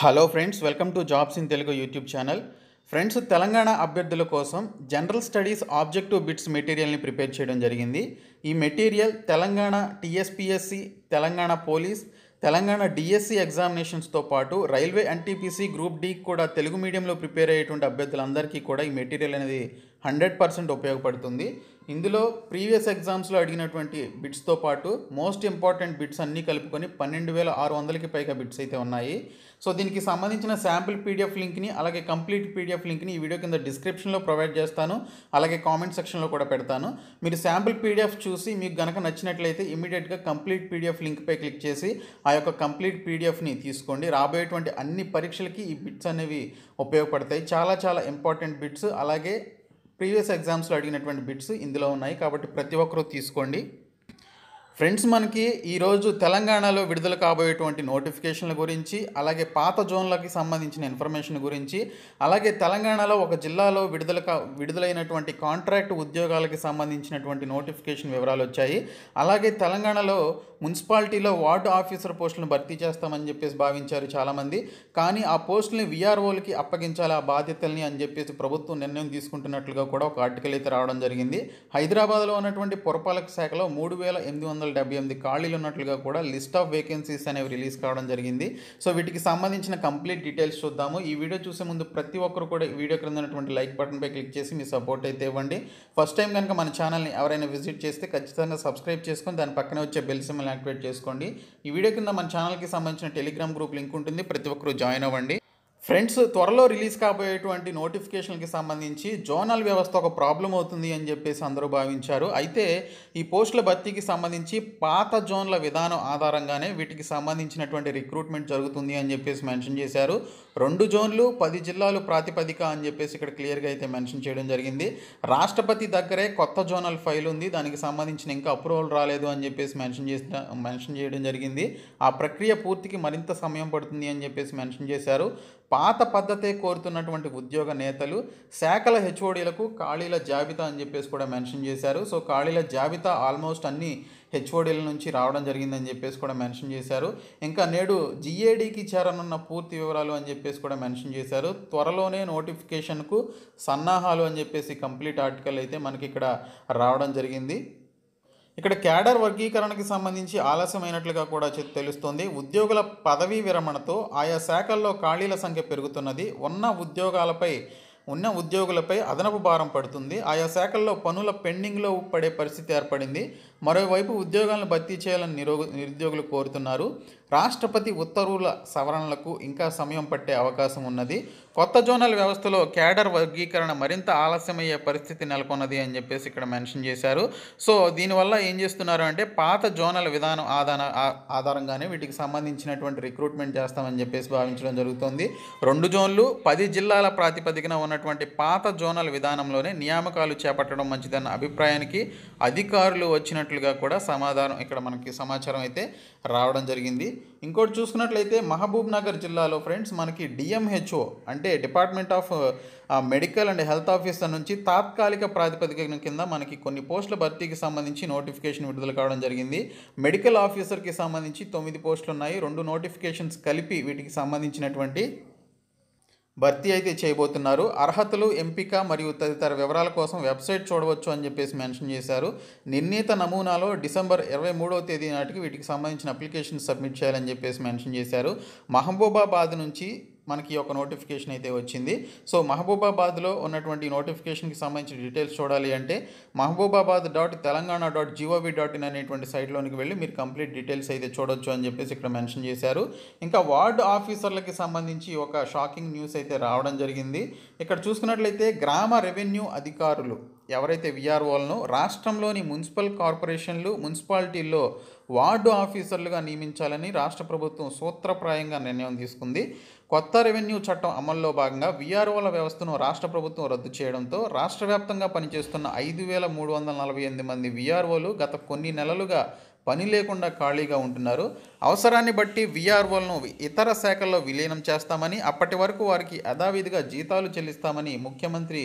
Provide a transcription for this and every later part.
hello friends welcome to jobs in Telugu YouTube channel friends Telangana అభ్యర్థుల కోసం general studies objective bits మెటీరియల్ని prepare చేయడం జరిగింది ఈ material Telangana TSPSC Telangana police Telangana DSC ఎగ్జామినేషన్స్తో e పాటు రైల్వే ఎన్టీపీసీ గ్రూప్ డీ కూడా తెలుగు మీడియంలో ప్రిపేర్ అయ్యేటువంటి అభ్యర్థులందరికీ కూడా ఈ మెటీరియల్ అనేది హండ్రెడ్ పర్సెంట్ ఉపయోగపడుతుంది ఇందులో ప్రీవియస్ ఎగ్జామ్స్లో అడిగినటువంటి బిట్స్తో పాటు మోస్ట్ ఇంపార్టెంట్ బిట్స్ అన్నీ కలుపుకొని పన్నెండు వేల ఆరు వందలకి పైగా బిట్స్ అయితే ఉన్నాయి సో దీనికి సంబంధించిన శాంపుల్ పీడిఎఫ్ లింక్ని అలాగే కంప్లీట్ పీడిఎఫ్ లింక్ని ఈ వీడియో కింద డిస్క్రిప్షన్లో ప్రొవైడ్ చేస్తాను అలాగే కామెంట్ సెక్షన్లో కూడా పెడతాను మీరు శాంపిల్ పీడిఎఫ్ చూసి మీకు గనక నచ్చినట్లయితే ఇమీడియట్గా కంప్లీట్ పీడిఎఫ్ లింక్పై క్లిక్ చేసి ఆ యొక్క కంప్లీట్ పీడిఎఫ్ని తీసుకోండి రాబోయేటువంటి అన్ని పరీక్షలకి ఈ బిట్స్ అనేవి ఉపయోగపడతాయి చాలా చాలా ఇంపార్టెంట్ బిట్స్ అలాగే ప్రీవియస్ ఎగ్జామ్స్లో అడిగినటువంటి బిట్స్ ఇందులో ఉన్నాయి కాబట్టి ప్రతి ఒక్కరూ తీసుకోండి ఫ్రెండ్స్ మనకి ఈరోజు తెలంగాణలో విడుదల కాబోయేటువంటి నోటిఫికేషన్ల గురించి అలాగే పాత జోన్లకి సంబంధించిన ఇన్ఫర్మేషన్ గురించి అలాగే తెలంగాణలో ఒక జిల్లాలో విడుదల విడుదలైనటువంటి కాంట్రాక్ట్ ఉద్యోగాలకి సంబంధించినటువంటి నోటిఫికేషన్ వివరాలు వచ్చాయి అలాగే తెలంగాణలో మున్సిపాలిటీలో వార్డు ఆఫీసర్ పోస్టులను భర్తీ చేస్తామని చెప్పేసి భావించారు చాలామంది కానీ ఆ పోస్టుల్ని విఆర్ఓలకి అప్పగించాలి ఆ బాధ్యతల్ని అని చెప్పేసి ప్రభుత్వం నిర్ణయం తీసుకుంటున్నట్లుగా కూడా ఒక ఆర్టికల్ అయితే రావడం జరిగింది హైదరాబాద్లో ఉన్నటువంటి పురపాలక శాఖలో మూడు వేల ఎనిమిది వందల డెబ్బై ఎనిమిది ఖాళీలు ఉన్నట్లుగా కూడా లిస్ట్ ఆఫ్ వేకెన్సీస్ అనేవి రిలీజ్ కావడం జరిగింది సో వీటికి సంబంధించిన కంప్లీట్ డీటెయిల్స్ చూద్దాము ఈ వీడియో చూసే ముందు ప్రతి ఒక్కరు కూడా ఈ వీడియో క్రింద ఉన్నటువంటి లైక్ బటన్పై క్లిక్ చేసి మీ సపోర్ట్ అయితే ఇవ్వండి ఫస్ట్ టైం కనుక మన ఛానల్ని ఎవరైనా విజిట్ చేస్తే ఖచ్చితంగా సబ్స్క్రైబ్ చేసుకొని దాని పక్కనే వచ్చే బెల్ సిమ్మల్ని యాక్టివేట్ చేసుకోండి ఈ వీడియో కింద మన ఛానల్కి సంబంధించిన టెలిగ్రామ్ గ్రూప్ లింక్ ఉంటుంది ప్రతి ఒక్కరు జాయిన్ అవ్వండి ఫ్రెండ్స్ త్వరలో రిలీజ్ కాబోయేటువంటి నోటిఫికేషన్కి సంబంధించి జోనల్ వ్యవస్థ ఒక ప్రాబ్లం అవుతుంది అని చెప్పేసి అందరూ భావించారు అయితే ఈ పోస్టుల భర్తీకి సంబంధించి పాత జోన్ల విధానం ఆధారంగానే వీటికి సంబంధించినటువంటి రిక్రూట్మెంట్ జరుగుతుంది అని చెప్పేసి మెన్షన్ చేశారు రెండు జోన్లు పది జిల్లాలు ప్రాతిపదిక అని చెప్పేసి ఇక్కడ క్లియర్గా అయితే మెన్షన్ చేయడం జరిగింది రాష్ట్రపతి దగ్గరే కొత్త జోనల్ ఫైల్ ఉంది దానికి సంబంధించిన ఇంకా అప్రూవల్ రాలేదు అని చెప్పేసి మెన్షన్ చేసిన మెన్షన్ చేయడం జరిగింది ఆ ప్రక్రియ పూర్తికి మరింత సమయం పడుతుంది అని చెప్పేసి మెన్షన్ చేశారు పాత పద్ధతే కోరుతున్నటువంటి ఉద్యోగ నేతలు శాఖల హెచ్ఓడీలకు ఖాళీల జాబితా అని చెప్పేసి కూడా మెన్షన్ చేశారు సో ఖాళీల జాబితా ఆల్మోస్ట్ అన్ని హెచ్ఓడీల నుంచి రావడం జరిగిందని చెప్పేసి కూడా మెన్షన్ చేశారు ఇంకా నేడు జిఏడీకి చేరనున్న పూర్తి వివరాలు అని చెప్పేసి కూడా మెన్షన్ చేశారు త్వరలోనే నోటిఫికేషన్కు సన్నాహాలు అని చెప్పేసి కంప్లీట్ ఆర్టికల్ అయితే మనకి ఇక్కడ రావడం జరిగింది ఇక్కడ క్యాడర్ వర్గీకరణకి సంబంధించి ఆలస్యమైనట్లుగా కూడా తెలుస్తోంది ఉద్యోగుల పదవీ విరమణతో ఆయా శాఖల్లో ఖాళీల సంఖ్య పెరుగుతున్నది ఉన్న ఉద్యోగాలపై ఉన్న ఉద్యోగులపై అదనపు భారం పడుతుంది ఆయా శాఖల్లో పనుల పెండింగ్లో పడే పరిస్థితి ఏర్పడింది మరోవైపు ఉద్యోగాలను భర్తీ చేయాలని నిరుద్యోగులు కోరుతున్నారు రాష్ట్రపతి ఉత్తర్వుల సవరణలకు ఇంకా సమయం పట్టే అవకాశం ఉన్నది కొత్త జోనల్ వ్యవస్థలో క్యాడర్ వర్గీకరణ మరింత ఆలస్యమయ్యే పరిస్థితి నెలకొన్నది అని చెప్పేసి ఇక్కడ మెన్షన్ చేశారు సో దీనివల్ల ఏం చేస్తున్నారు అంటే పాత జోనల్ విధానం ఆధార ఆధారంగానే వీటికి సంబంధించినటువంటి రిక్రూట్మెంట్ చేస్తామని చెప్పేసి భావించడం జరుగుతుంది రెండు జోన్లు పది జిల్లాల ప్రాతిపదికన ఉన్నటువంటి పాత జోనల్ విధానంలోనే నియామకాలు చేపట్టడం మంచిదన్న అభిప్రాయానికి అధికారులు వచ్చినట్లుగా కూడా సమాధానం ఇక్కడ మనకి సమాచారం అయితే రావడం జరిగింది ఇంకోటి చూసుకున్నట్లయితే మహబూబ్ నగర్ జిల్లాలో ఫ్రెండ్స్ మనకి డిఎంహెచ్ఓ అంటే department of medical and health officer నుంచి తాత్కాలిక ప్రాతిపదికన కింద మనకి కొన్ని పోస్టుల భర్తీకి సంబంధించి నోటిఫికేషన్ విడుదల కావడం జరిగింది మెడికల్ ఆఫీసర్కి సంబంధించి తొమ్మిది పోస్టులు ఉన్నాయి రెండు నోటిఫికేషన్స్ కలిపి వీటికి సంబంధించినటువంటి భర్తీ అయితే చేయబోతున్నారు అర్హతలు ఎంపిక మరియు తదితర వివరాల కోసం వెబ్సైట్ చూడవచ్చు అని చెప్పేసి మెన్షన్ చేశారు నిర్ణీత నమూనాలో డిసెంబర్ ఇరవై మూడవ తేదీ నాటికి వీటికి సంబంధించిన అప్లికేషన్ సబ్మిట్ చేయాలని చెప్పేసి మెన్షన్ చేశారు మహబూబాబాద్ నుంచి మనకి ఒక నోటిఫికేషన్ అయితే వచ్చింది సో మహబూబాబాద్లో ఉన్నటువంటి నోటిఫికేషన్కి సంబంధించిన డీటెయిల్స్ చూడాలి అంటే Mahabubabad dot Telangana dot G O V dot in అనేటువంటి సైట్లోనికి వెళ్ళి మీరు కంప్లీట్ డీటెయిల్స్ అయితే చూడొచ్చు అని చెప్పేసి ఇక్కడ మెన్షన్ చేశారు ఇంకా వార్డు ఆఫీసర్లకి సంబంధించి ఒక షాకింగ్ న్యూస్ అయితే రావడం జరిగింది ఇక్కడ చూసుకున్నట్లయితే గ్రామ రెవెన్యూ అధికారులు ఎవరైతే విఆర్ఓలను రాష్ట్రంలోని మున్సిపల్ కార్పొరేషన్లు మున్సిపాలిటీల్లో వార్డు ఆఫీసర్లుగా నియమించాలని రాష్ట్ర ప్రభుత్వం సూత్రప్రాయంగా నిర్ణయం తీసుకుంది కొత్త రెవెన్యూ చట్టం అమల్లో భాగంగా వీఆర్ఓల వ్యవస్థను రాష్ట్ర ప్రభుత్వం రద్దు చేయడంతో రాష్ట్ర వ్యాప్తంగా పనిచేస్తున్న ఐదు వేల మూడు వందల నలభై ఎనిమిది మంది వీఆర్ఓలు గత కొన్ని నెలలుగా పని లేకుండా ఖాళీగా ఉంటున్నారు అవసరాన్ని బట్టి వీఆర్ఓలను ఇతర శాఖల్లో విలీనం చేస్తామని అప్పటి వరకు వారికి యథావిధిగా జీతాలు చెల్లిస్తామని ముఖ్యమంత్రి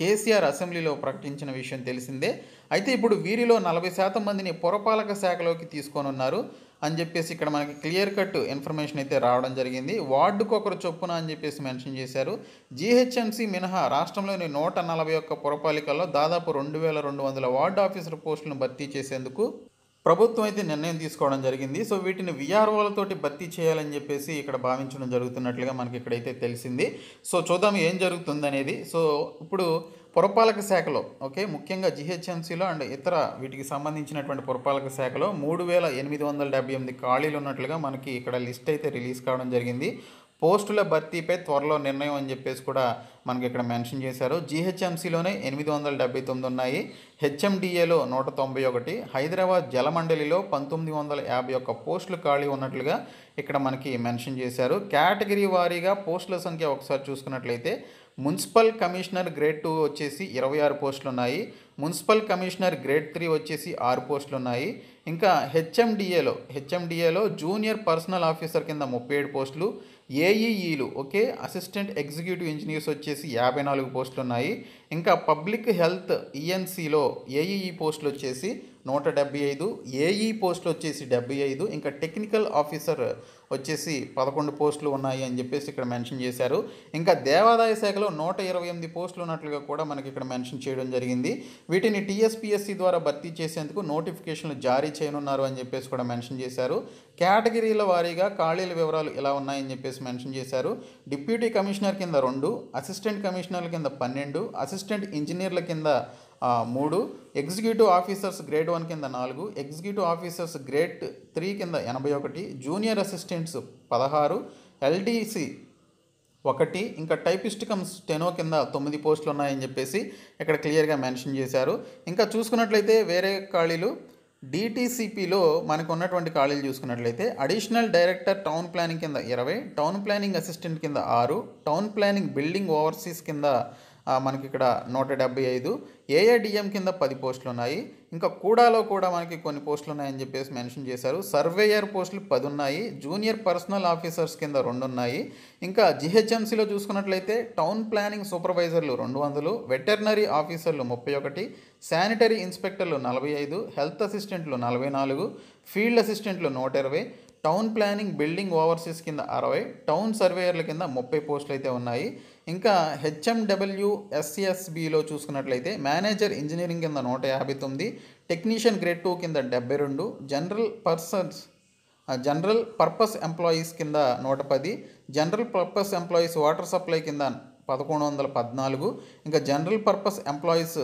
కేసీఆర్ అసెంబ్లీలో ప్రకటించిన విషయం తెలిసిందే అయితే ఇప్పుడు వీరిలో నలభై శాతం మందిని పురపాలక శాఖలోకి ఉన్నారు అని చెప్పేసి ఇక్కడ మనకి క్లియర్ కట్ ఇన్ఫర్మేషన్ అయితే రావడం జరిగింది వార్డుకు ఒకరు చొప్పున అని చెప్పేసి మెన్షన్ చేశారు జీహెచ్ఎంసీ మినహా రాష్ట్రంలోని నూట నలభై ఒక్క పురపాలికల్లో దాదాపు రెండు వేల రెండు వందల వార్డు ఆఫీసర్ పోస్టులను భర్తీ చేసేందుకు ప్రభుత్వం అయితే నిర్ణయం తీసుకోవడం జరిగింది సో వీటిని విఆర్ఓలతోటి భర్తీ చేయాలని చెప్పేసి ఇక్కడ భావించడం జరుగుతున్నట్లుగా మనకి ఇక్కడైతే తెలిసింది సో చూద్దాం ఏం జరుగుతుంది అనేది సో ఇప్పుడు పురపాలక శాఖలో ఓకే ముఖ్యంగా జిహెచ్ఎంసీలో అండ్ ఇతర వీటికి సంబంధించినటువంటి పురపాలక శాఖలో మూడు వేల ఎనిమిది వందల డెబ్బై ఎనిమిది ఖాళీలు ఉన్నట్లుగా మనకి ఇక్కడ లిస్ట్ అయితే రిలీజ్ కావడం జరిగింది పోస్టుల భర్తీపై త్వరలో నిర్ణయం అని చెప్పేసి కూడా మనకి ఇక్కడ మెన్షన్ చేశారు జీహెచ్ఎంసీలోనే ఎనిమిది వందల డెబ్బై తొమ్మిది ఉన్నాయి హెచ్ఎండిఏలో నూట తొంభై ఒకటి హైదరాబాద్ జలమండలిలో పంతొమ్మిది వందల యాభై ఒక్క పోస్టులు ఖాళీ ఉన్నట్లుగా ఇక్కడ మనకి మెన్షన్ చేశారు కేటగిరీ వారీగా పోస్టుల సంఖ్య ఒకసారి చూసుకున్నట్లయితే మున్సిపల్ కమిషనర్ గ్రేడ్ టూ వచ్చేసి ఇరవై ఆరు పోస్టులు ఉన్నాయి మున్సిపల్ కమిషనర్ గ్రేడ్ త్రీ వచ్చేసి ఆరు పోస్టులు ఉన్నాయి ఇంకా హెచ్ఎండిఏలో హెచ్ఎండిఏలో జూనియర్ పర్సనల్ ఆఫీసర్ కింద ముప్పై ఏడు పోస్టులు ఏఈఈలు e e okay assistant executive engineers వచ్చేసి యాభై నాలుగు పోస్టులు ఉన్నాయి ఇంకా పబ్లిక్ హెల్త్ ఈఎన్సీలో e ఏఈఈ పోస్టులు వచ్చేసి నూట డెబ్బై ఐదు ఏఈ పోస్టులు వచ్చేసి డెబ్బై ఐదు ఇంకా టెక్నికల్ ఆఫీసర్ వచ్చేసి పదకొండు పోస్టులు ఉన్నాయి అని చెప్పేసి ఇక్కడ మెన్షన్ చేశారు ఇంకా దేవాదాయ శాఖలో నూట ఇరవై ఎనిమిది పోస్టులు ఉన్నట్లుగా కూడా మనకి ఇక్కడ మెన్షన్ చేయడం జరిగింది వీటిని టీఎస్పీఎస్సీ ద్వారా భర్తీ చేసేందుకు నోటిఫికేషన్లు జారీ చేయనున్నారు అని చెప్పేసి కూడా మెన్షన్ చేశారు కేటగిరీల వారీగా ఖాళీల వివరాలు ఇలా ఉన్నాయని చెప్పేసి మెన్షన్ చేశారు డిప్యూటీ కమిషనర్ కింద రెండు అసిస్టెంట్ కమిషనర్ల కింద పన్నెండు అసిస్టెంట్ ఇంజనీర్ల కింద మూడు ఎగ్జిక్యూటివ్ ఆఫీసర్స్ గ్రేడ్ వన్ కింద నాలుగు ఎగ్జిక్యూటివ్ ఆఫీసర్స్ గ్రేడ్ త్రీ కింద ఎనభై ఒకటి జూనియర్ అసిస్టెంట్స్ పదహారు ఎల్టీసీ ఒకటి ఇంకా టైపిస్ట్ కమ్ స్టెనో కింద తొమ్మిది పోస్టులు ఉన్నాయని చెప్పేసి ఇక్కడ క్లియర్గా మెన్షన్ చేశారు ఇంకా చూసుకున్నట్లయితే వేరే ఖాళీలు డిటీసీపీలో మనకు ఉన్నటువంటి ఖాళీలు చూసుకున్నట్లయితే అడిషనల్ డైరెక్టర్ టౌన్ ప్లానింగ్ కింద ఇరవై టౌన్ ప్లానింగ్ అసిస్టెంట్ కింద ఆరు టౌన్ ప్లానింగ్ బిల్డింగ్ ఓవర్సీస్ కింద మనకి ఇక్కడ నూట డెబ్బై ఐదు ఏఐడిఎం కింద పది పోస్టులు ఉన్నాయి ఇంకా కూడాలో కూడా మనకి కొన్ని పోస్టులు ఉన్నాయని చెప్పేసి మెన్షన్ చేశారు సర్వేయర్ పోస్టులు పది ఉన్నాయి జూనియర్ పర్సనల్ ఆఫీసర్స్ కింద రెండు ఉన్నాయి ఇంకా జిహెచ్ఎంసీలో చూసుకున్నట్లయితే టౌన్ ప్లానింగ్ సూపర్వైజర్లు రెండు వందలు వెటర్నరీ ఆఫీసర్లు ముప్పై ఒకటి శానిటరీ ఇన్స్పెక్టర్లు నలభై ఐదు హెల్త్ అసిస్టెంట్లు నలభై నాలుగు ఫీల్డ్ అసిస్టెంట్లు నూట ఇరవై టౌన్ ప్లానింగ్ బిల్డింగ్ ఓవర్సీస్ కింద అరవై టౌన్ సర్వేయర్ల కింద ముప్పై పోస్టులు అయితే ఉన్నాయి ఇంకా హెచ్ఎండబ్ల్యూ ఎస్సిఎస్బిలో చూసుకున్నట్లయితే మేనేజర్ ఇంజనీరింగ్ కింద నూట యాభై తొమ్మిది టెక్నీషియన్ గ్రేడ్ టూ కింద డెబ్బై రెండు general persons general purpose employees కింద నూట పది general purpose employees water supply కింద పదకొండు వందల పద్నాలుగు ఇంకా general purpose employees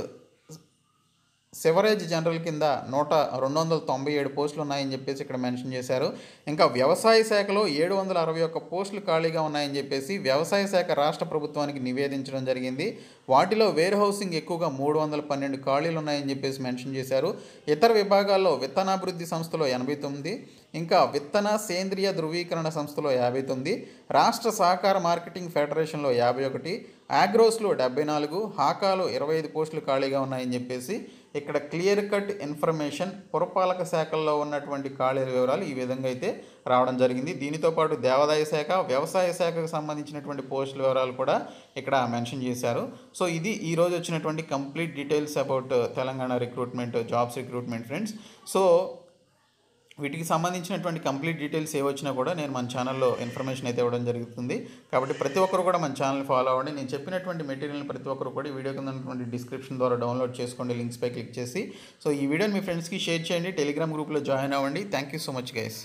sewerage general కింద నూట రెండు వందల తొంభై ఏడు పోస్టులు ఉన్నాయని చెప్పేసి ఇక్కడ మెన్షన్ చేశారు ఇంకా వ్యవసాయ శాఖలో ఏడు వందల అరవై ఒక్క పోస్టులు ఖాళీగా ఉన్నాయని చెప్పేసి వ్యవసాయ శాఖ రాష్ట్ర ప్రభుత్వానికి నివేదించడం జరిగింది వాటిలో వేర్ హౌసింగ్ ఎక్కువగా మూడు వందల పన్నెండు ఖాళీలు ఉన్నాయని చెప్పేసి మెన్షన్ చేశారు ఇతర విభాగాల్లో విత్తనాభివృద్ధి సంస్థలో ఎనభై తొమ్మిది ఇంకా విత్తన సేంద్రియ ధృవీకరణ సంస్థలో యాభై తొమ్మిది రాష్ట్ర సహకార మార్కెటింగ్ ఫెడరేషన్లో యాభై ఒకటి ఆగ్రోస్లో డెబ్బై నాలుగు హాకాలో ఇరవై ఐదు పోస్టులు ఖాళీగా ఉన్నాయని చెప్పేసి ఇక్కడ క్లియర్ కట్ ఇన్ఫర్మేషన్ పురపాలక శాఖల్లో ఉన్నటువంటి ఖాళీల వివరాలు ఈ విధంగా అయితే రావడం జరిగింది దీనితో పాటు దేవాదాయ శాఖ వ్యవసాయ శాఖకు సంబంధించినటువంటి పోస్టుల వివరాలు కూడా ఇక్కడ మెన్షన్ చేశారు సో ఇది ఈరోజు వచ్చినటువంటి complete details about Telangana recruitment jobs recruitment friends so వీటికి సంబంధించినటువంటి కంప్లీట్ డీటెయిల్స్ ఏవచ్చినా వచ్చినా కూడా నేను మన ఛానల్లో ఇన్ఫర్మేషన్ అయితే ఇవ్వడం జరుగుతుంది కాబట్టి ప్రతి ఒక్కరు కూడా మన ఛానల్ని ఫాలో అవ్వండి నేను చెప్పినటువంటి మెటీరియల్ని ప్రతి ఒక్కరు కూడా వీడియో కింద ఉన్నటువంటి డిస్క్రిప్షన్ ద్వారా డౌన్లోడ్ చేసుకోండి లింక్స్పై క్లిక్ చేసి సో ఈ వీడియోని మీ ఫ్రెండ్స్కి షేర్ చేయండి టెలిగ్రామ్ గ్రూప్లో జాయిన్ అవ్వండి thank you so much guys